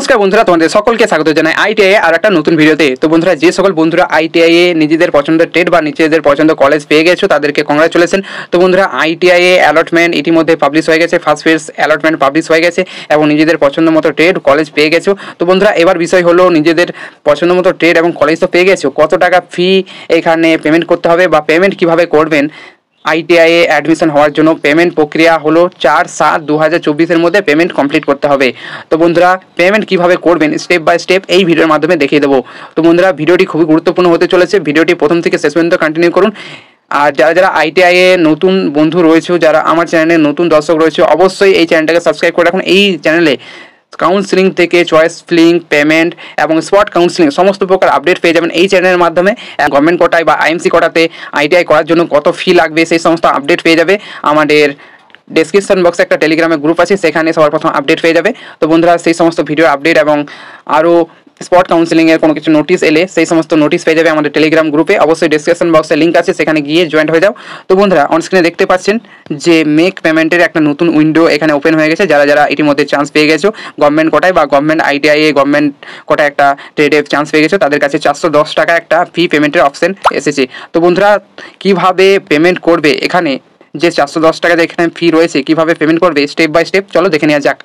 নমস্কার বন্ধুরা তোমাদের সকলকে স্বাগত জানাই আইটিআই আর একটা নতুন ভিডিওতে তো বন্ধুরা যে সকল বন্ধুরা আইটিআই এ নিজেদের পছন্দের ট্রেড বা নিজেদের পছন্দ কলেজ পেয়ে গেছো তাদেরকে কংগ্রাচুলেশন তো বন্ধুরা আইটিআই এ অ্যালটমেন্ট ইতিমধ্যে পাবলিশ হয়ে গেছে ফার্স্ট ফেজ অ্যালটমেন্ট পাবলিশ হয়ে গেছে এবং নিজেদের পছন্দ মতো ট্রেড কলেজ পেয়ে গেছো তো বন্ধুরা এবার বিষয় হলো নিজেদের পছন্দ মতো ট্রেড এবং কলেজ তো পেয়ে গেছো কত টাকা ফি এখানে পেমেন্ট করতে হবে বা পেমেন্ট কিভাবে করবেন আইটিআই এ অ্যাডমিশন হওয়ার জন্য পেমেন্ট প্রক্রিয়া হলো চার সাত দু হাজার চব্বিশের মধ্যে পেমেন্ট কমপ্লিট করতে হবে তো বন্ধুরা পেমেন্ট কিভাবে করবেন স্টেপ বাই স্টেপ এই ভিডিওর মাধ্যমে দেখিয়ে দেবো তো বন্ধুরা ভিডিওটি খুবই গুরুত্বপূর্ণ হতে চলেছে ভিডিওটি প্রথম থেকে শেষ পর্যন্ত কন্টিনিউ করুন আর যারা যারা আইটিআই এ নতুন বন্ধু রয়েছে যারা আমার চ্যানেলে নতুন দর্শক রয়েছে অবশ্যই এই চ্যানেলটাকে সাবস্ক্রাইব করে রাখুন এই চ্যানেলে কাউন্সিলিং থেকে চয়েস ফিলিং পেমেন্ট এবং স্পট কাউন্সিলিং সমস্ত প্রকার আপডেট পেয়ে যাবেন এই চ্যানেলের মাধ্যমে গভর্নমেন্ট কোটায় বা আইএমসি কোটাতে আইটিআই করার জন্য কত ফি লাগবে সেই সমস্ত আপডেট পেয়ে যাবে আমাদের ডেসক্রিপশন বক্সে একটা টেলিগ্রামে গ্রুপ আছে সেখানে সবার প্রথম আপডেট পেয়ে যাবে তো বন্ধুরা সেই সমস্ত ভিডিও আপডেট এবং আরও স্পট কাউন্সিলিং এর কোনো কিছু নোটিশ এলে সেই সমস্ত নোটিশ পেয়ে যাবে আমাদের টেলিগ্রাম গ্রুপে অবশ্যই ডিসক্রিপশন বক্সে লিঙ্ক আছে সেখানে গিয়ে জয়েন্ট হয়ে যাও তো বন্ধুরা অনস্ক্রিনে দেখতে পাচ্ছেন যে মেক পেমেন্টের একটা নতুন উইন্ডো এখানে ওপেন হয়ে গেছে যারা যারা ইতিমধ্যে চান্স পেয়ে গেছো গভর্নমেন্ট কোটায় বা গভর্নমেন্ট আইটিআই গভর্নমেন্ট কোটায় একটা ট্রেডে চান্স পেয়ে গেছো তাদের কাছে চারশো দশ টাকা একটা ফি পেমেন্টের অপশন এসেছে তো বন্ধুরা কিভাবে পেমেন্ট করবে এখানে যে চারশো দশ টাকা যেখানে ফি রয়েছে কিভাবে পেমেন্ট করবে স্টেপ বাই স্টেপ চলো দেখে নেওয়া যাক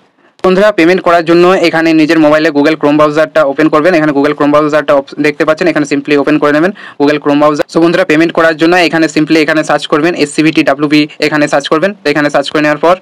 বন্ধুরা পেমেন্ট করার জন্য এখানে নিজের মোবাইলে গুগল ক্রোম ব্রাউজারটা ওপেন করবেন এখানে গুগল ক্রোম ব্রাউজারটা দেখতে পাচ্ছেন এখানে সিম্পলি ওপেন করে নেবেন গুগল ক্রোম ব্রাউজার সো বন্ধুরা পেমেন্ট করার জন্য এখানে সিম্পলি এখানে সার্চ করবেন এসসিবিটি ডাব্লিউবি এখানে সার্চ করবেন এখানে সার্চ করে নেওয়ার পর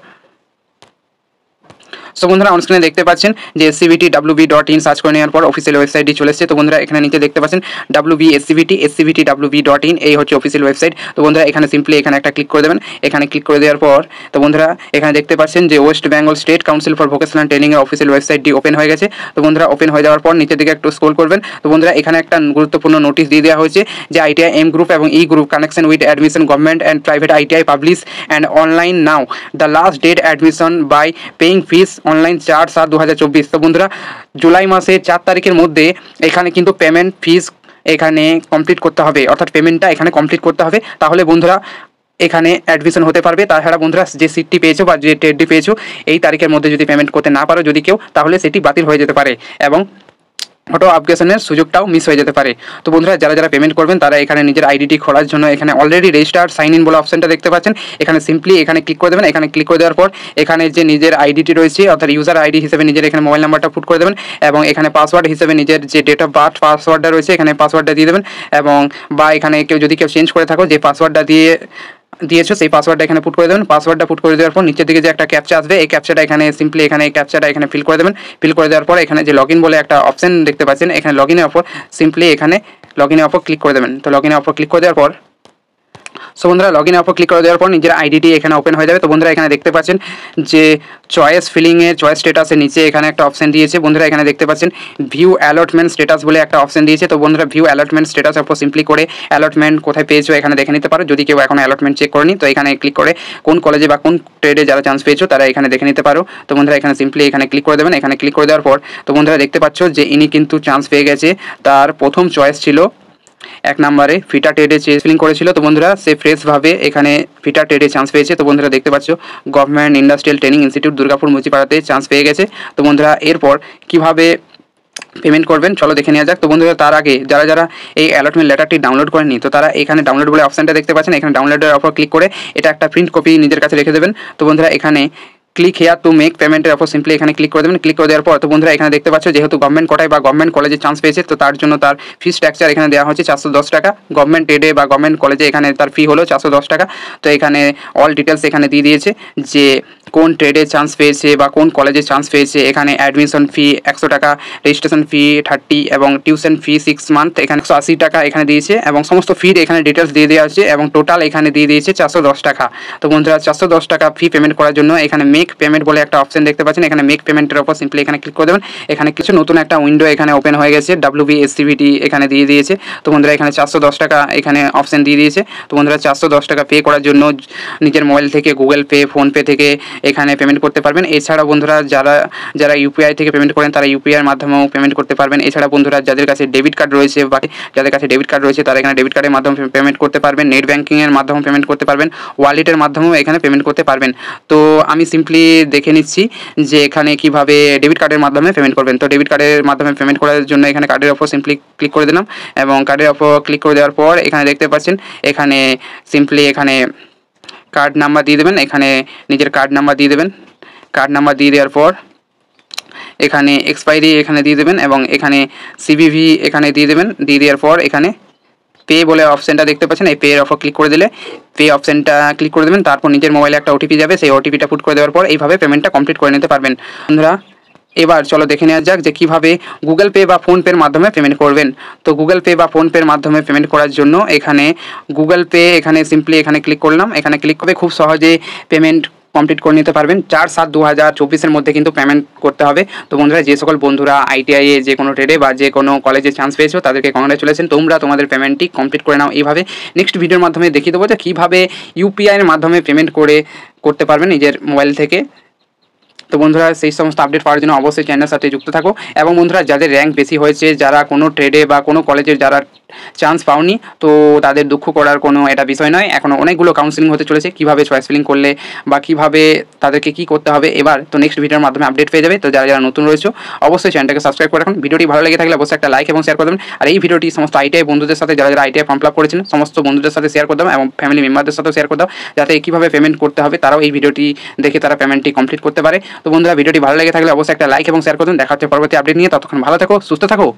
সো বন্ধুরা অনস্ক্রিনে দেখতে পাচ্ছেন যে SCVT W dot in search করে নেওয়ার পর অফিসিয়াল ওয়েবসাইটটি চলে এসেছে তো বন্ধুরা এখানে নিচে দেখতে পাচ্ছেন W B SCVT SCVT W B dot in এই হচ্ছে অফিসিয়াল ওয়েবসাইট তো বন্ধুরা এখানে সিম্পলি এখানে একটা ক্লিক করে দেবেন এখানে ক্লিক করে দেওয়ার পর তো বন্ধুরা এখানে দেখতে পাচ্ছেন যে West Bengal State Council for Vocational Training ট্রেনিংয়ের অফিসিয়াল ওয়েবসাইটটি ওপেন হয়ে গেছে তো বন্ধুরা ওপেন হয়ে যাওয়ার পর নিচের দিকে একটু স্ক্রোল করবেন তো বন্ধুরা এখানে একটা গুরুত্বপূর্ণ নোটিশ দিয়ে দেওয়া হয়েছে যে আইটিআই এম গ্রুপ এবং E group connection with admission government and private ITI publish and online now the last date admission by paying fees online চার সাত দু হাজার চব্বিশ তো বন্ধুরা জুলাই মাসের চার তারিখের মধ্যে এখানে কিন্তু পেমেন্ট ফিস এখানে কমপ্লিট করতে হবে অর্থাৎ পেমেন্টটা এখানে কমপ্লিট করতে হবে তাহলে বন্ধুরা এখানে অ্যাডমিশন হতে পারবে তাছাড়া বন্ধুরা যে সিটটি পেয়েছো বা যে টেটটি পেয়েছো এই তারিখের মধ্যে যদি পেমেন্ট করতে না পারো যদি কেউ তাহলে সেটি বাতিল হয়ে যেতে পারে এবং অটো আপগ্রেশনের সুযোগটাও মিস হয়ে যেতে পারে তো বন্ধুরা যারা যারা পেমেন্ট করবেন তারা এখানে নিজের আইডিটি খোলার জন্য এখানে অলরেডি রেজিস্টার সাইন ইন বলে অপশনটা দেখতে পাচ্ছেন এখানে সিম্পলি এখানে ক্লিক করে দেবেন এখানে ক্লিক করে দেওয়ার পর এখানে যে নিজের আইডিটি রয়েছে অর্থাৎ ইউজার আইডি হিসেবে নিজের এখানে মোবাইল নাম্বারটা ফুট করে দেবেন এবং এখানে পাসওয়ার্ড হিসেবে নিজের যে ডেট অফ বার্থ পাসওয়ার্ডটা রয়েছে এখানে পাসওয়ার্ডটা দিয়ে দেবেন এবং বা এখানে কেউ যদি কেউ চেঞ্জ করে থাকো যে পাসওয়ার্ডটা দিয়ে দিয়েছো সেই পাসওয়ার্ডটা এখানে পুট করে দেবেন পাসওয়ার্ডটা পুট করে দেওয়ার পর নিচের দিকে যে একটা ক্যাপচা আসবে এই ক্যাপচাটা এখানে সিম্পলি এখানে এই ক্যাপচাটা এখানে ফিল করে দেবেন ফিল করে দেওয়ার পর এখানে যে লগ বলে একটা অপশন দেখতে পাচ্ছেন এখানে লগ ইনের ওপর সিম্পলি এখানে লগ ইনের ওপর ক্লিক করে দেবেন তো লগ ইনের ওপর ক্লিক করে দেওয়ার পর সো বন্ধুরা লগ ইন অপর ক্লিক করে দেওয়ার পর নিজের আইডিটি এখানে ওপেন হয়ে যাবে তো বন্ধুরা এখানে দেখতে পাচ্ছেন যে চয়েস ফিলিংয়ে চয়েস স্টেটাসের নিচে এখানে একটা অপশন দিয়েছে বন্ধুরা এখানে দেখতে পাচ্ছেন ভিউ অ্যালটমেন্ট স্টেটাস বলে একটা অপশন দিয়েছে তো বন্ধুরা ভিউ অ্যালটমেন্ট স্টেটাস অপর সিম্পলি করে অ্যালটমেন্ট কোথায় পেয়েছো এখানে দেখে নিতে পারো যদি কেউ এখন অ্যালটমেন্ট চেক করেনি তো এখানে ক্লিক করে কোন কলেজে বা কোন ট্রেডে যারা চান্স পেয়েছো তারা এখানে দেখে নিতে পারো তো বন্ধুরা এখানে সিম্পলি এখানে ক্লিক করে দেবেন এখানে ক্লিক করে দেওয়ার পর তো বন্ধুরা দেখতে পাচ্ছ যে ইনি কিন্তু চান্স পেয়ে গেছে তার প্রথম চয়েস ছিল এক নম্বরে ফিটা টেডে সেলিং করেছিল তো বন্ধুরা সে ফ্রেশভাবে এখানে ফিটা টেডে চান্স পেয়েছে তো বন্ধুরা দেখতে পাচ্ছ government industrial training institute Durgapur মুচিপাড়াতে চান্স পেয়ে গেছে তো বন্ধুরা এরপর কিভাবে পেমেন্ট করবেন চলো দেখে নেওয়া যাক তো বন্ধুরা তার আগে যারা যারা এই অ্যালটমেন্ট লেটারটি ডাউনলোড করেনি তো তারা এখানে ডাউনলোড বলে অপশানটা দেখতে পাচ্ছেন এখানে ডাউনলোডের অপর ক্লিক করে এটা একটা প্রিন্ট কপি নিজের কাছে রেখে দেবেন তো বন্ধুরা এখানে ক্লিক হেয়ার টু মেক পেমেন্টের অপর সিম্পলি এখানে ক্লিক করে দেবেন ক্লিক করে দেওয়ার পর তো বন্ধুরা এখানে দেখতে পাচ্ছ যেহেতু গভর্নমেন্ট কোটায় বা গভর্নমেন্ট কলেজে চান্স পেয়েছে তো তার জন্য তার ফি স্ট্রাকচার এখানে দেওয়া হচ্ছে চারশো দশ টাকা গভর্নমেন্ট এডে বা গভর্নমেন্ট কলেজে এখানে তার ফি হলো চারশো দশ টাকা তো এখানে অল ডিটেলস এখানে দিয়ে দিয়েছে যে কোন ট্রেডে চান্স পেয়েছে বা কোন কলেজে চান্স পেয়েছে এখানে অ্যাডমিশন ফি একশো টাকা রেজিস্ট্রেশন ফি থার্টি এবং টিউশন ফি সিক্স মান্থ এখানে একশো আশি টাকা এখানে দিয়েছে এবং সমস্ত ফির এখানে ডিটেলস দিয়ে দেওয়া আছে এবং টোটাল এখানে দিয়ে দিয়েছে চারশো দশ টাকা তো বন্ধুরা চারশো দশ টাকা ফি পেমেন্ট করার জন্য এখানে মেক পেমেন্ট বলে একটা অপশন দেখতে পাচ্ছেন এখানে মেক পেমেন্টের ওপর সিম্পলি এখানে ক্লিক করে দেবেন এখানে কিছু নতুন একটা উইন্ডো এখানে ওপেন হয়ে গেছে ডাব্লিউ বি এসসিবিটি এখানে দিয়ে দিয়েছে তো বন্ধুরা এখানে চারশো দশ টাকা এখানে অপশন দিয়ে দিয়েছে তো বন্ধুরা চারশো দশ টাকা পে করার জন্য নিজের মোবাইল থেকে গুগল পে ফোনপে থেকে এখানে পেমেন্ট করতে পারবেন এছাড়া বন্ধুরা যারা যারা ইউপিআই থেকে পেমেন্ট করেন তারা ইউপিআইয়ের মাধ্যমেও পেমেন্ট করতে পারবেন এছাড়া বন্ধুরা যাদের কাছে ডেবিট কার্ড রয়েছে বা যাদের কাছে ডেবিট কার্ড রয়েছে তারা এখানে ডেবিট কার্ডের মাধ্যমে পেমেন্ট করতে পারবেন নেট ব্যাঙ্কিংয়ের মাধ্যমে পেমেন্ট করতে পারবেন ওয়ালেটের মাধ্যমেও এখানে পেমেন্ট করতে পারবেন তো আমি সিম্পলি দেখে নিচ্ছি যে এখানে কিভাবে ডেবিট কার্ডের মাধ্যমে পেমেন্ট করবেন তো ডেবিট কার্ডের মাধ্যমে পেমেন্ট করার জন্য এখানে কার্ডের অফার সিম্পলি ক্লিক করে দিলাম এবং কার্ডের অফার ক্লিক করে দেওয়ার পর এখানে দেখতে পাচ্ছেন এখানে সিম্পলি এখানে কার্ড নাম্বার দিয়ে দেবেন এখানে নিজের কার্ড নাম্বার দিয়ে দেবেন কার্ড নাম্বার দিয়ে দেওয়ার পর এখানে এক্সপায়ারি এখানে দিয়ে দেবেন এবং এখানে সিবিভি এখানে দিয়ে দেবেন দিয়ে দেওয়ার পর এখানে পে বলে অপশানটা দেখতে পাচ্ছেন এই পে এর অফার ক্লিক করে দিলে পে অপশানটা ক্লিক করে দেবেন তারপর নিজের মোবাইলে একটা ওটিপি যাবে সেই ওটিপিটা পুট করে দেওয়ার পর এইভাবে পেমেন্টটা কমপ্লিট করে নিতে পারবেন বন্ধুরা এবার চলো দেখে নেওয়া যাক যে কিভাবে গুগল পে বা ফোনপের মাধ্যমে পেমেন্ট করবেন তো গুগল পে বা ফোনপের মাধ্যমে পেমেন্ট করার জন্য এখানে গুগল পে এখানে সিম্পলি এখানে ক্লিক করলাম এখানে ক্লিক করে খুব সহজে পেমেন্ট কমপ্লিট করে নিতে পারবেন চার সাত দু হাজার চব্বিশের মধ্যে কিন্তু পেমেন্ট করতে হবে তো বন্ধুরা যে সকল বন্ধুরা আইটিআই এ যে কোনো ট্রেডে বা যে কোনো কলেজে চান্স পেয়েছো তাদেরকে কংগ্রেচুলেশন তোমরা তোমাদের পেমেন্টটি কমপ্লিট করে নাও এইভাবে নেক্সট ভিডিওর মাধ্যমে দেখিয়ে দেবো যে কীভাবে ইউপিআইয়ের মাধ্যমে পেমেন্ট করে করতে পারবেন নিজের মোবাইল থেকে তো বন্ধুরা সেই সমস্ত আপডেট পাওয়ার জন্য অবশ্যই চ্যানেলের সাথে যুক্ত থাকো এবং বন্ধুরা যাদের র্যাঙ্ক বেশি হয়েছে যারা কোনো ট্রেডে বা কোনো কলেজের যারা চান্স পাওনি তো তাদের দুঃখ করার কোনো এটা বিষয় নয় এখনও অনেকগুলো কাউন্সিলিং হতে চলেছে কীভাবে চয়েস ফিলিং করলে বা কীভাবে তাদেরকে কী করতে হবে এবার তো নেক্সট ভিডিওর মাধ্যমে আপডেট পেয়ে যাবে তো যারা যারা নতুন রয়েছে অবশ্যই চ্যানেলটাকে সাবস্ক্রাইব করে রাখুন ভিডিওটি ভালো লেগে থাকলে অবশ্যই একটা লাইক এবং শেয়ার করে দেবেন আর এই ভিডিওটি সমস্ত আইটিআই বন্ধুদের সাথে যারা যারা আইটিআই ফর্ম ফিল আপ করেছেন সমস্ত বন্ধুদের সাথে শেয়ার করে দাও এবং ফ্যামিলি মেম্বারদের সাথে শেয়ার করে দাও যাতে কীভাবে পেমেন্ট করতে হবে তারাও এই ভিডিওটি দেখে তারা পেমেন্টটি কমপ্লিট করতে পারে তো বন্ধুরা ভিডিওটি ভালো লেগে থাকলে অবশ্যই একটা লাইক এবং শেয়ার করুন দেখা হচ্ছে পরবর্তী আপডেট নিয়ে ততক্ষণ ভালো থাকো সুস্থ থাকো